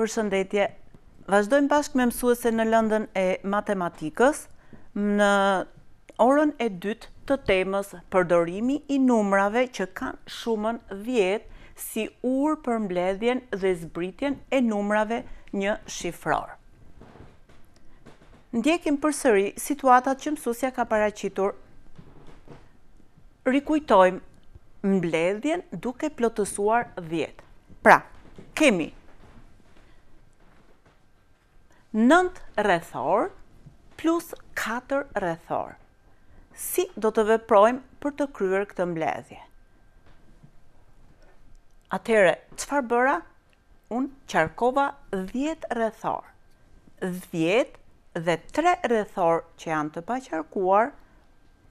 për shëndetje. Vazhdojmë bashkë me mësuese në lëndën e matematikës në orën e dytë të temës përdorimi i numrave që kanë shumën vjetë si urë për mbledhjen dhe zbritjen e numrave një shifrar. Ndjekim për sëri situatat që mësusja ka paracitur. Rikujtojmë mbledhjen duke plotësuar vjetë. Pra, kemi 9 rrethor plus 4 rrethor. Si do të veprojmë për të kryer këtë mbledhje? Atere, qëfar bëra? Unë qarkova 10 rrethor. 10 dhe 3 rrethor që janë të paqarkuar,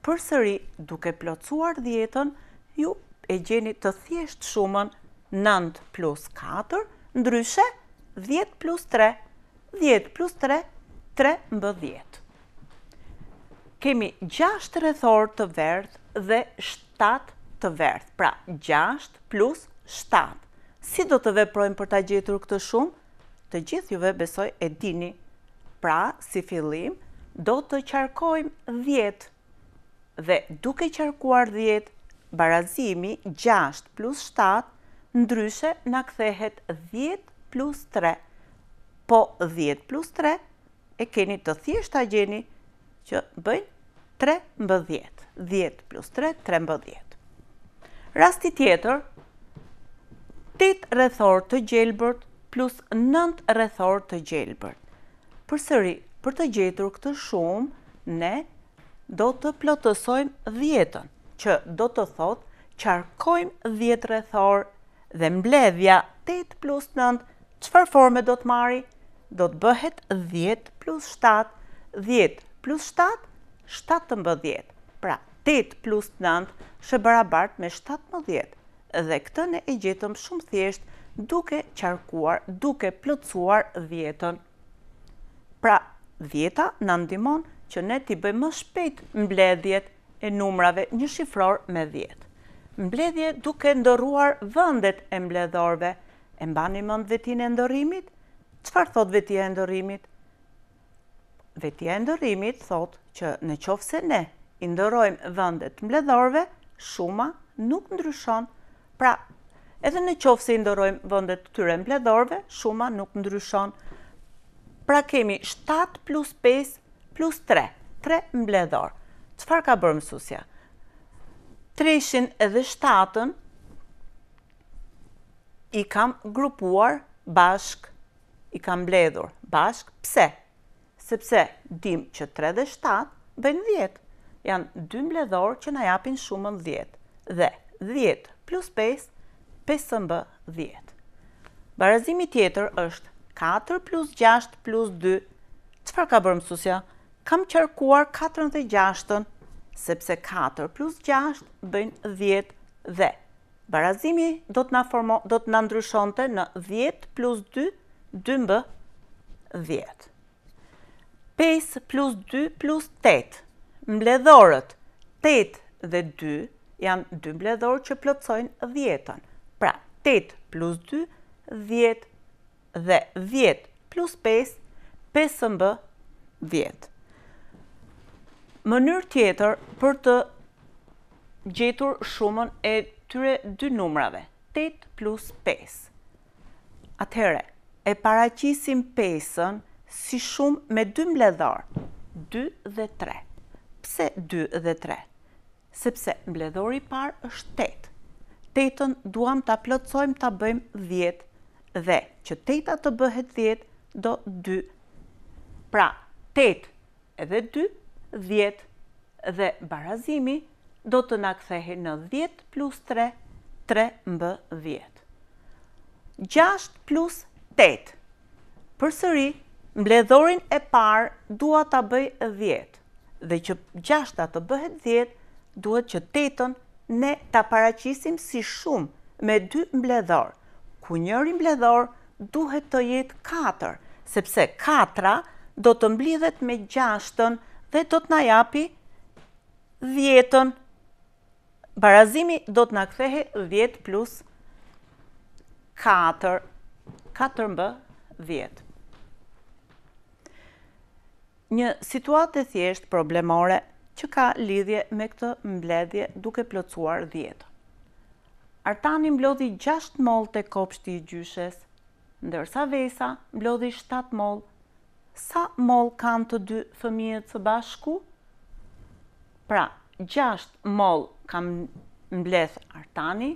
për sëri duke plocuar 10-ën, ju e gjeni të thjesht shumën 9 plus 4, ndryshe 10 plus 3 10 plus 3, 3 mbë 10. Kemi 6 rëthor të verdh dhe 7 të verdh, pra 6 plus 7. Si do të veprojmë për ta gjithur këtë shumë? Të gjithë juve besoj e dini. Pra, si fillim, do të qarkojmë 10. Dhe duke qarkuar 10, Barazimi 6 plus 7 ndryshe në kthehet 10 plus po 10 plus 3 e keni të thjesht a gjeni që bëjnë 3 mbë 10. 10 plus 3, 3 mbë 10. Rasti tjetër, 8 rethor të gjelbërt plus 9 rethor të gjelbërt. Për për të gjetur këtë shumë, ne do të plotësojmë dhjetën, që do të thotë qarkojmë 10 rethor dhe mbledhja 8 plus 9, qëfar forme do të marri? do të bëhet 10 plus 7, 10 plus 7, 17. Pra, 8 plus 9 shë barabart me 17. Dhe këtë ne e gjithëm shumë thjesht duke qarkuar, duke plëcuar 10-ën. Pra, 10-a në ndimon që ne t'i bëjmë më shpejt mbledhjet e numrave një shifror me 10. Mbledhje duke ndëruar vëndet e mbledhorve, e mbani mëndë vetin e ndërimit, Qëfar thot vetja e ndërimit? Vetja e ndërimit thot që në qofë se ne indërojmë vëndet mbledhorve, shuma nuk ndryshon. Pra, edhe në qofë se indërojmë vëndet tyre mbledhorve, shuma nuk ndryshon. Pra kemi 7 plus 5 plus 3, 3 mbledhor. Qëfar ka bërë mësusja? 3 7-ën i kam grupuar bashkë i kam bledhur bashk, pse? Sepse dim që 37 bëjnë 10, janë 2 mbledhor që në japin shumën 10, dhe 10 plus 5, 5 mbë 10. Barazimi tjetër është 4 plus 6 plus 2, qëfar ka bërë mësusja? Kam qërkuar 4 dhe 6-ën, sepse 4 plus 6 bëjnë 10 dhe. Barazimi do të na, do të na ndryshonte në 10 plus 2, 2 mbë 10. 5 plus 2 plus 8. Mbledhorët 8 dhe 2 janë 2 mbledhorë që plotësojnë 10-ën. Pra, 8 plus 2, 10 dhe 10 plus 5, 5 mbë 10. Mënyrë tjetër për të gjetur shumën e tyre dy numrave, 8 plus 5. Atëhere, e paraqisim pesën si shumë me dy mbledhor, 2 dhe 3. Pse 2 dhe 3? Sepse mbledhori i parë është 8. Tetën duam ta plotësojmë ta bëjmë 10 dhe që teta të bëhet 10 do 2. Pra, 8 edhe 2, 10 dhe barazimi do të na kthehej në 10 plus 3, 3 mbë 10. 6 plus 3 8. Për sëri, mbledhorin e parë duhet të bëj 10, dhe që 6 të bëhet 10, duhet që 8-ën ne të paracisim si shumë me 2 mbledhor, ku njëri mbledhor duhet të jetë 4, sepse 4-ra do të mblidhet me 6-ën dhe do të na japi 10-ën. Barazimi do të na kthehe 10 plus 4 4 mbë, 10. Një situatë të thjeshtë problemore që ka lidhje me këtë mbledhje duke plëcuar 10. Artani mblodhi 6 mol të kopshti i gjyshes, ndërsa Vesa mblodhi 7 mol. Sa mol kanë të dy fëmijet së bashku? Pra, 6 mol kam mbledh Artani,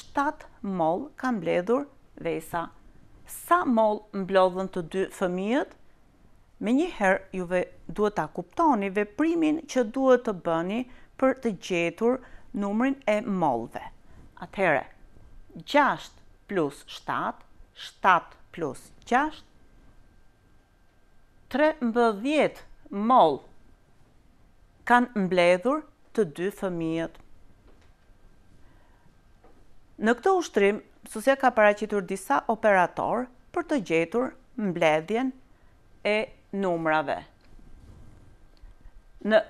7 mol kam mbledhur Vesa sa mol mblodhën të dy fëmijët, me njëherë juve duhet ta kuptoni veprimin që duhet të bëni për të gjetur numrin e molve. Atëhere, 6 plus 7, 7 plus 6, 13 mol kanë mbledhur të dy fëmijët. Në këto ushtrim Susja ka paracitur disa operator për të gjetur mbledhjen e numrave. Në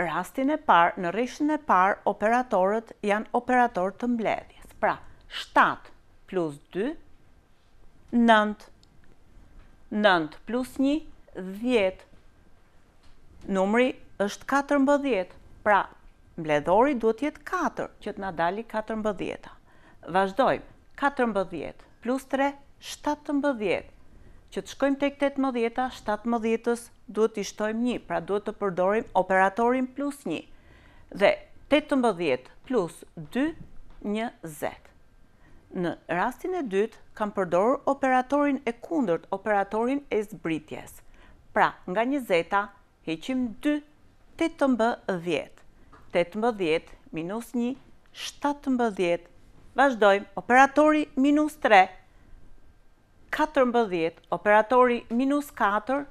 rastin e parë, në rishin e parë, operatorët janë operator të mbledhjes. Pra, 7 plus 2, 9, 9 plus 1, 10. Numri është 4 mbëdhjet, pra mbledhori duhet jetë 4, që të nga dali 4 mbëdhjeta. Vazhdojmë. 14, plus 3, 17. Që të shkojmë të këtë të mëdhjeta, 7 mëdhjetës duhet të ishtojmë një, pra duhet të përdorim operatorin plus një. Dhe 18 plus 2, një zetë. Në rastin e dytë, kam përdorë operatorin e kundërt, operatorin e zbritjes. Pra, nga një zeta, heqim 2, 8 mbë 10. 8 mbë minus 1, 7 mbë Vazhdojmë, operatori minus 3, 14, operatori minus 4,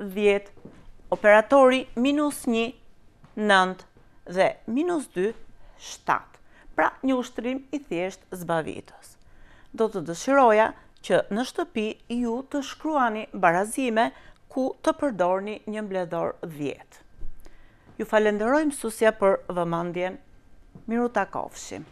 10, operatori minus 1, 9 dhe minus 2, 7. Pra një ushtrim i thjesht zbavitës. Do të dëshiroja që në shtëpi ju të shkruani barazime ku të përdorni një mbledor 10. Ju falenderojmë susja për vëmandjen. Miru Takovshim.